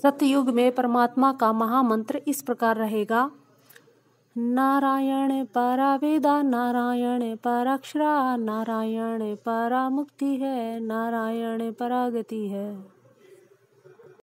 सतयुग में परमात्मा का महामंत्र इस प्रकार रहेगा नारायण पारा वेदा नारायण पाराक्षरा नारायण परा मुक्ति है नारायण परागति है